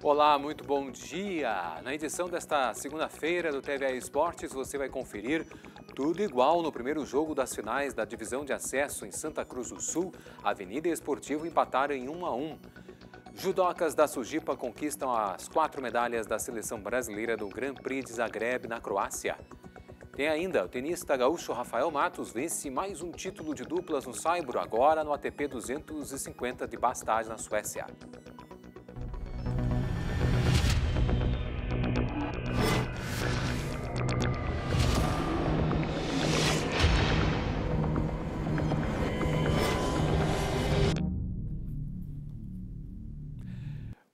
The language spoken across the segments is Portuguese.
Olá, muito bom dia! Na edição desta segunda-feira do TVA Esportes, você vai conferir tudo igual no primeiro jogo das finais da divisão de acesso em Santa Cruz do Sul, Avenida Esportivo empataram em 1 a 1. Judocas da Sujipa conquistam as quatro medalhas da seleção brasileira do Grand Prix de Zagreb na Croácia. Tem ainda o tenista gaúcho Rafael Matos vence mais um título de duplas no Saibro, agora no ATP 250 de Bastage, na Suécia.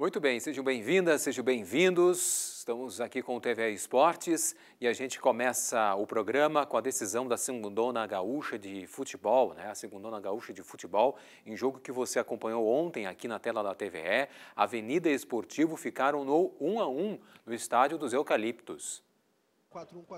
Muito bem, sejam bem-vindas, sejam bem-vindos. Estamos aqui com o TV Esportes e a gente começa o programa com a decisão da Segundona Gaúcha de Futebol, né? A Segundona Gaúcha de Futebol, em jogo que você acompanhou ontem aqui na tela da TVE, Avenida Esportivo ficaram no 1 a 1 no estádio dos Eucaliptos.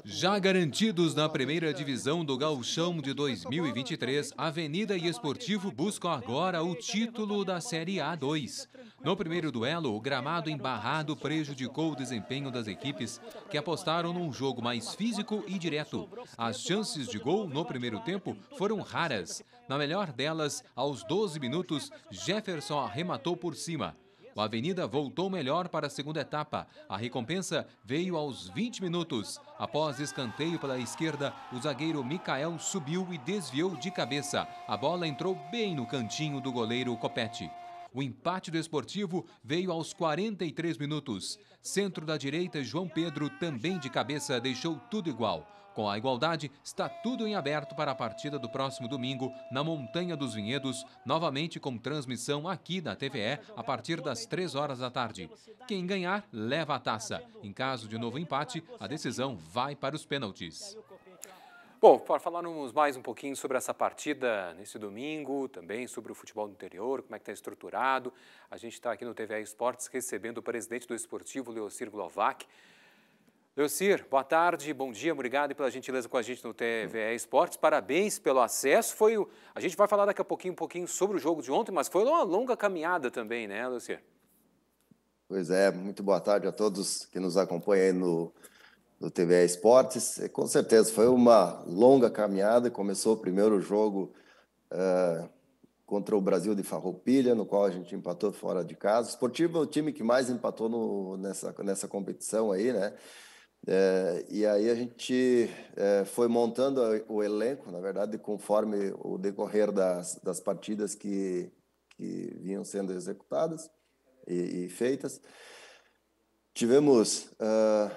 Já garantidos na primeira divisão do Gauchão de 2023, Avenida e Esportivo buscam agora o título da Série A2. No primeiro duelo, o gramado embarrado prejudicou o desempenho das equipes que apostaram num jogo mais físico e direto. As chances de gol no primeiro tempo foram raras. Na melhor delas, aos 12 minutos, Jefferson arrematou por cima. O Avenida voltou melhor para a segunda etapa. A recompensa veio aos 20 minutos. Após escanteio pela esquerda, o zagueiro Mikael subiu e desviou de cabeça. A bola entrou bem no cantinho do goleiro Copete. O empate do esportivo veio aos 43 minutos. Centro da direita, João Pedro, também de cabeça, deixou tudo igual. Com a igualdade, está tudo em aberto para a partida do próximo domingo na Montanha dos Vinhedos, novamente com transmissão aqui da TVE a partir das 3 horas da tarde. Quem ganhar, leva a taça. Em caso de novo empate, a decisão vai para os pênaltis. Bom, para falarmos mais um pouquinho sobre essa partida nesse domingo, também sobre o futebol do interior, como é que está estruturado, a gente está aqui no TVE Esportes recebendo o presidente do Esportivo, Leocir Glovac. Leocir, boa tarde, bom dia, obrigado pela gentileza com a gente no TVE Esportes, parabéns pelo acesso, foi o... a gente vai falar daqui a pouquinho um pouquinho sobre o jogo de ontem, mas foi uma longa caminhada também, né, Leocir? Pois é, muito boa tarde a todos que nos acompanham aí no, no TVE Esportes, com certeza foi uma longa caminhada, começou o primeiro jogo uh, contra o Brasil de Farroupilha, no qual a gente empatou fora de casa, o Esportivo é o time que mais empatou no, nessa, nessa competição aí, né, é, e aí a gente é, foi montando o elenco, na verdade, conforme o decorrer das, das partidas que, que vinham sendo executadas e, e feitas. Tivemos uh,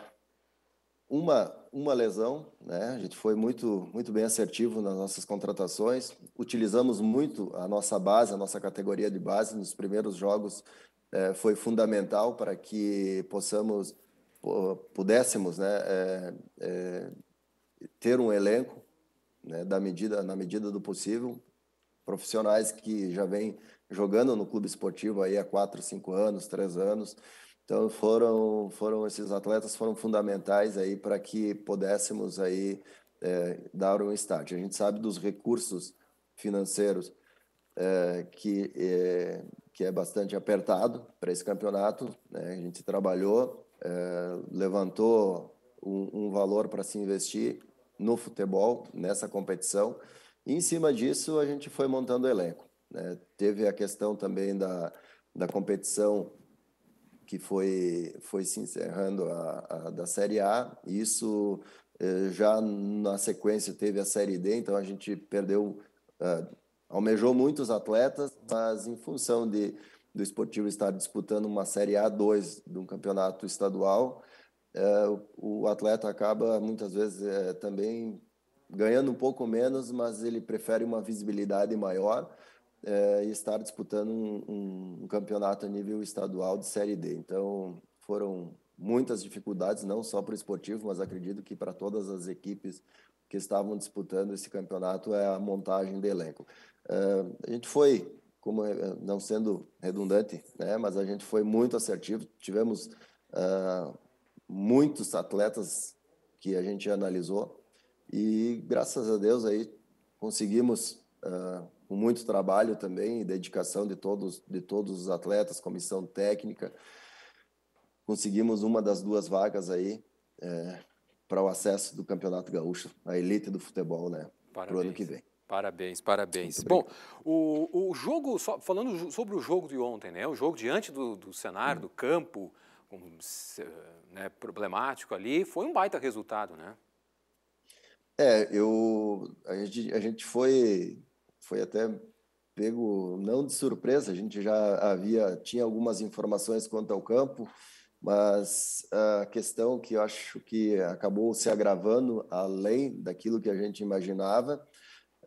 uma, uma lesão, né? a gente foi muito, muito bem assertivo nas nossas contratações, utilizamos muito a nossa base, a nossa categoria de base, nos primeiros jogos é, foi fundamental para que possamos pudéssemos né, é, é, ter um elenco né, da medida, na medida do possível, profissionais que já vêm jogando no clube esportivo aí há quatro, cinco anos, três anos. Então foram, foram esses atletas foram fundamentais aí para que pudéssemos aí é, dar um start. A gente sabe dos recursos financeiros é, que é, que é bastante apertado para esse campeonato. Né? A gente trabalhou é, levantou um, um valor para se investir no futebol, nessa competição. E em cima disso, a gente foi montando o elenco. Né? Teve a questão também da, da competição que foi, foi se encerrando a, a da Série A. Isso eh, já na sequência teve a Série D, então a gente perdeu, eh, almejou muitos atletas, mas em função de, do Esportivo estar disputando uma Série A2 de um campeonato estadual, é, o, o, atleta acaba muitas vezes é, também ganhando um pouco menos, mas ele prefere uma visibilidade maior é, e estar disputando um, um, um, campeonato a nível estadual de Série D. Então, foram muitas dificuldades, não só para o esportivo, mas acredito que para todas as equipes que estavam disputando esse campeonato é a montagem de elenco. a gente foi como eh, não sendo redundante, né? Mas a gente foi muito assertivo, tivemos uh, muitos atletas que a gente analisou e graças a Deus aí conseguimos uh, com muito trabalho também e dedicação de todos de todos os atletas, comissão técnica, conseguimos uma das duas vagas aí eh, para o acesso do Campeonato Gaúcho, a elite do futebol, né, para o ano que vem. Parabéns, parabéns. Bom, o, o jogo, só, falando sobre o jogo de ontem, né? O jogo diante do, do cenário, do campo, um, né, problemático ali, foi um baita resultado, né? É, eu a gente, a gente foi foi até pego não de surpresa, a gente já havia tinha algumas informações quanto ao campo, mas a questão que eu acho que acabou se agravando além daquilo que a gente imaginava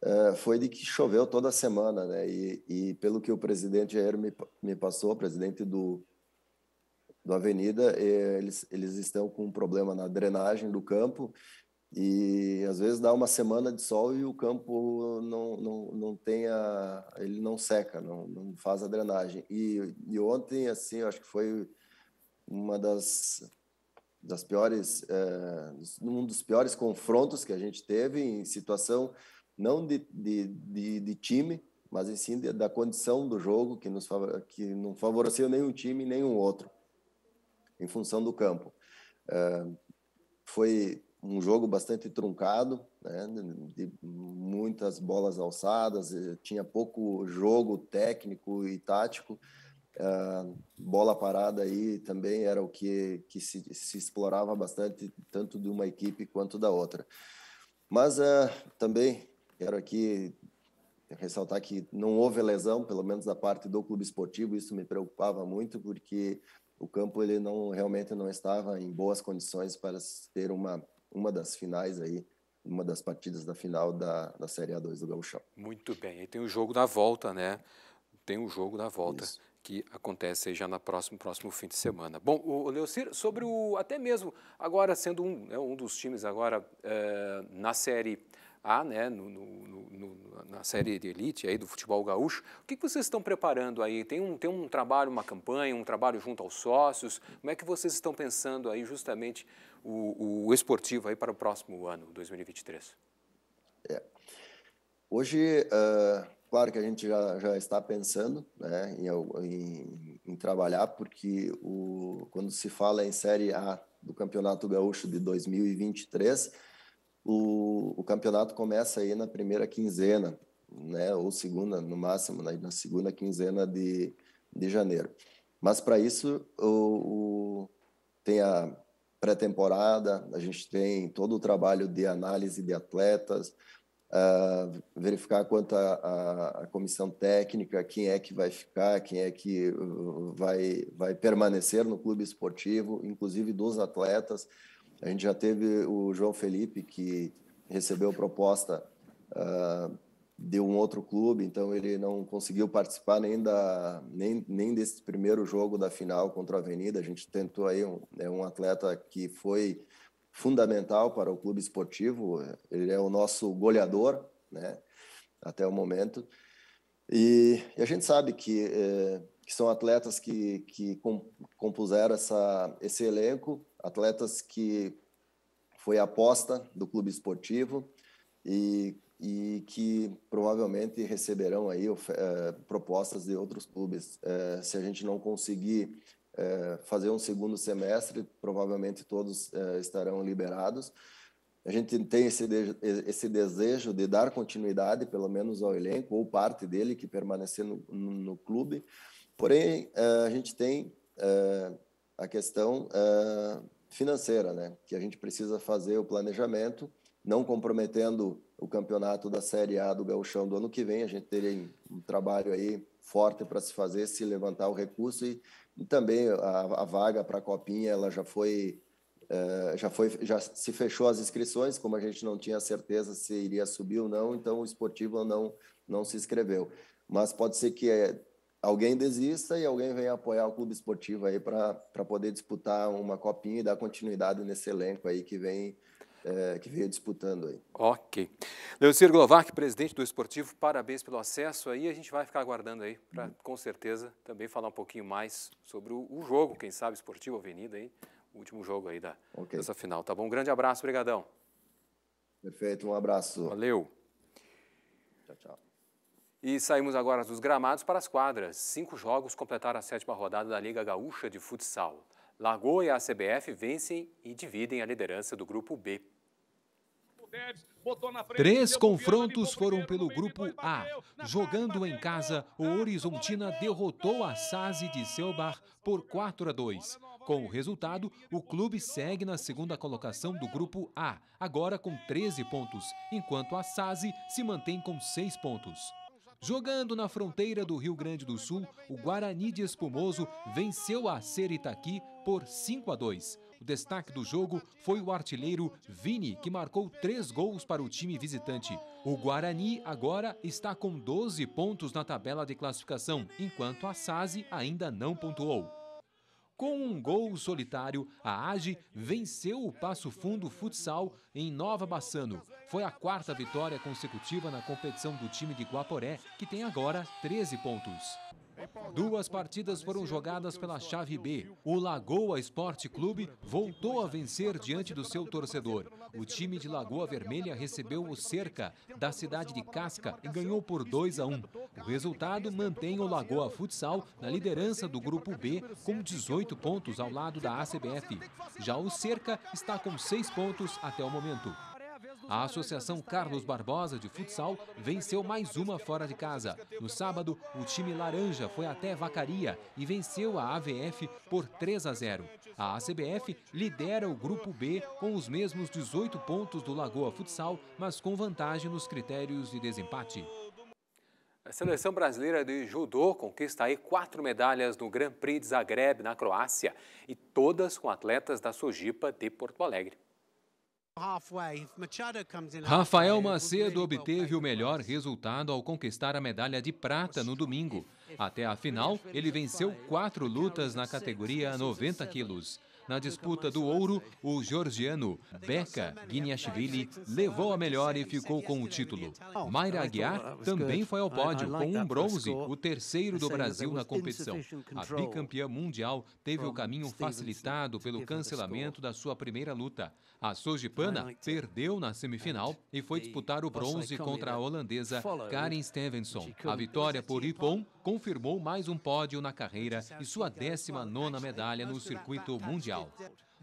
eh, foi de que choveu toda semana, né? E, e pelo que o presidente Jair me, me passou, presidente do, do Avenida, eles, eles estão com um problema na drenagem do campo e às vezes dá uma semana de sol e o campo não, não, não tem a, ele não seca, não, não faz a drenagem. E, e ontem, assim, acho que foi uma das das piores é, um dos piores confrontos que a gente teve em situação não de, de, de, de time, mas sim de, da condição do jogo, que, nos, que não favoreceu nenhum time, nenhum outro, em função do campo. Uh, foi um jogo bastante truncado, né, de muitas bolas alçadas, eh, tinha pouco jogo técnico e tático. Uh, bola parada aí também era o que, que se, se, explorava bastante, tanto de uma equipe quanto da outra. Mas uh, também Quero aqui ressaltar que não houve lesão, pelo menos da parte do clube esportivo, isso me preocupava muito porque o campo ele não realmente não estava em boas condições para ter uma uma das finais aí, uma das partidas da final da, da Série A2 do Gauchão. Muito bem. E tem o jogo da volta, né? Tem o jogo da volta. Isso que acontece já no próximo, próximo fim de semana. Bom, o Leocir, sobre o até mesmo agora sendo um, né, um dos times agora é, na série a, ah, né, no, no, no, na série de elite aí do futebol gaúcho. O que, que vocês estão preparando aí? Tem um, tem um trabalho, uma campanha, um trabalho junto aos sócios? Como é que vocês estão pensando aí justamente o, o esportivo aí para o próximo ano, 2023? É. Hoje, uh, claro que a gente já, já está pensando né, em, em, em trabalhar, porque o, quando se fala em Série A do Campeonato Gaúcho de 2023 o, o campeonato começa aí na primeira quinzena, né, ou segunda, no máximo, na, né, na segunda quinzena de, de janeiro. Mas para isso, o, o, tem a pré-temporada, a gente tem todo o trabalho de análise de atletas, uh, verificar quanto a, a, a, comissão técnica, quem é que vai ficar, quem é que uh, vai, vai permanecer no clube esportivo, inclusive dos atletas. A gente já teve o João Felipe, que recebeu proposta uh, de um outro clube, então ele não conseguiu participar nem, da, nem, nem desse primeiro jogo da final contra a Avenida. A gente tentou aí um, é um atleta que foi fundamental para o clube esportivo, ele é o nosso goleador, né, até o momento. E, e a gente sabe que, é, que são atletas que, que compuseram essa, esse elenco atletas que foi aposta do clube esportivo e, e que provavelmente receberão aí eh, propostas de outros clubes. Eh, se a gente não conseguir eh, fazer um segundo semestre, provavelmente todos estarão liberados. A gente tem esse, de, esse desejo de dar continuidade, pelo menos ao elenco, ou parte dele que permanecer no, no, no clube. Porém, a gente tem a questão uh, financeira, né? Que a gente precisa fazer o planejamento, não comprometendo o campeonato da Série A do Gauchão do ano que vem. A gente teria um trabalho aí forte para se fazer, se levantar o recurso e, e também a, a vaga para a Copinha, ela já foi Uh, já foi já se fechou as inscrições como a gente não tinha certeza se iria subir ou não então o esportivo não não se inscreveu mas pode ser que eh, alguém desista e alguém venha apoiar o clube esportivo aí para poder disputar uma copinha e dar continuidade nesse elenco aí que vem é, que veio disputando aí. Ok. Leocir Glovac, presidente do Esportivo, parabéns pelo acesso aí. A gente vai ficar aguardando aí para, uhum. com certeza, também falar um pouquinho mais sobre o, o, jogo, quem sabe, Esportivo Avenida aí, o último jogo aí da, okay. dessa final, tá bom? Um grande abraço, brigadão. Perfeito, um abraço. Valeu. Tchau, tchau. E saímos agora dos gramados para as quadras. Cinco jogos completaram a sétima rodada da Liga Gaúcha de Futsal. Lagoa e a CBF vencem e dividem a liderança do Grupo B. Três confrontos foram pelo Grupo A. Jogando em casa, o Horizontina derrotou a SASE de Selbar por 4 a 2. Com o resultado, o clube segue na segunda colocação do Grupo A, agora com 13 pontos, enquanto a SASE se mantém com 6 pontos. Jogando na fronteira do Rio Grande do Sul, o Guarani de Espumoso venceu a Seritaqui por 5 a 2. O destaque do jogo foi o artilheiro Vini, que marcou três gols para o time visitante. O Guarani agora está com 12 pontos na tabela de classificação, enquanto a SASE ainda não pontuou. Com um gol solitário, a AGE venceu o Passo Fundo Futsal em Nova Bassano. Foi a quarta vitória consecutiva na competição do time de Guaporé, que tem agora 13 pontos. Duas partidas foram jogadas pela chave B. O Lagoa Esporte Clube voltou a vencer diante do seu torcedor. O time de Lagoa Vermelha recebeu o cerca da cidade de Casca e ganhou por 2 a 1. O resultado mantém o Lagoa Futsal na liderança do grupo B com 18 pontos ao lado da ACBF. Já o cerca está com 6 pontos até o momento. A Associação Carlos Barbosa de Futsal venceu mais uma fora de casa. No sábado, o time laranja foi até Vacaria e venceu a AVF por 3 a 0. A ACBF lidera o grupo B com os mesmos 18 pontos do Lagoa Futsal, mas com vantagem nos critérios de desempate. A seleção brasileira de judô conquista aí quatro medalhas no Grand Prix de Zagreb, na Croácia, e todas com atletas da Sojipa de Porto Alegre. Rafael Macedo obteve o melhor resultado ao conquistar a medalha de prata no domingo. Até a final, ele venceu quatro lutas na categoria 90 quilos. Na disputa do ouro, o georgiano Beka Guiniashvili levou a melhor e ficou com o título. Mayra Aguiar também foi ao pódio com um bronze, o terceiro do Brasil na competição. A bicampeã mundial teve o caminho facilitado pelo cancelamento da sua primeira luta. A Sojipana perdeu na semifinal e foi disputar o bronze contra a holandesa Karen Stevenson. A vitória por Ippon confirmou mais um pódio na carreira e sua 19 nona medalha no circuito mundial mundial.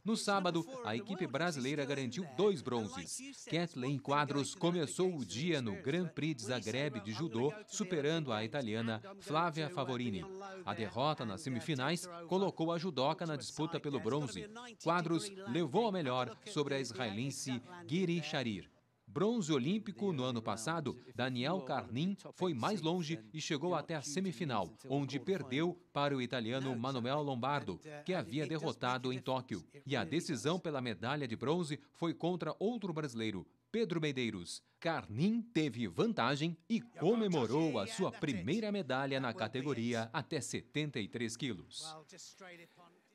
No sábado, a equipe brasileira garantiu dois bronzes. Kathleen Quadros começou o dia no Grand Prix de Zagreb de judô, superando a italiana Flávia Favorini. A derrota nas semifinais colocou a judoca na disputa pelo bronze. Quadros levou a melhor sobre a israelense Giri Sharir bronze olímpico no ano passado, Daniel Carnin foi mais longe e chegou até a semifinal, onde perdeu para o italiano Manuel Lombardo, uh, que havia derrotado em Tóquio. E a decisão pela medalha de bronze foi contra outro brasileiro, Pedro Medeiros. Carnin teve vantagem e comemorou a sua primeira medalha na categoria até 73 quilos.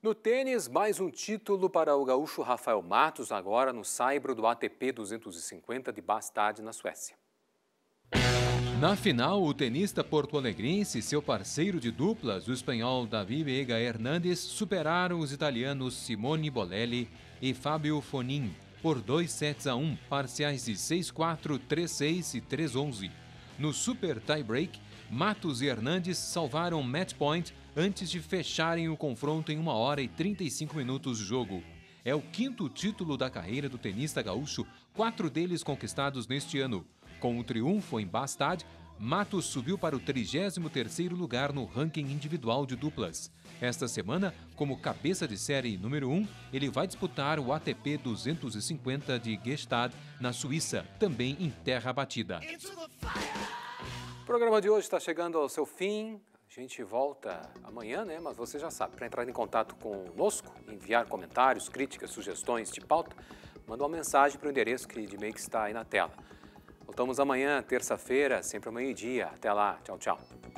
No tênis, mais um título para o gaúcho Rafael Matos, agora no saibro do ATP 250 de Bastad, na Suécia. Na final, o tenista porto-alegrense e seu parceiro de duplas, o espanhol Davi Vega Hernandes, superaram os italianos Simone Bolelli e Fábio Fonin por 2 sets a 1, um, parciais de 6-4, 3-6 e 3-11. No super tie-break, Matos e Hernandes salvaram match point antes de fecharem o confronto em 1 hora e 35 minutos de jogo. É o quinto título da carreira do tenista gaúcho, quatro deles conquistados neste ano. Com o triunfo em Bastad, Matos subiu para o 33º lugar no ranking individual de duplas. Esta semana, como cabeça de série número 1, ele vai disputar o ATP 250 de Gestad, na Suíça, também em terra batida. O programa de hoje está chegando ao seu fim. A gente volta amanhã, né? Mas você já sabe, para entrar em contato conosco, enviar comentários, críticas, sugestões de pauta, manda uma mensagem para o endereço que de meio que está aí na tela. Voltamos amanhã, terça-feira, sempre ao meio-dia. Até lá. Tchau, tchau.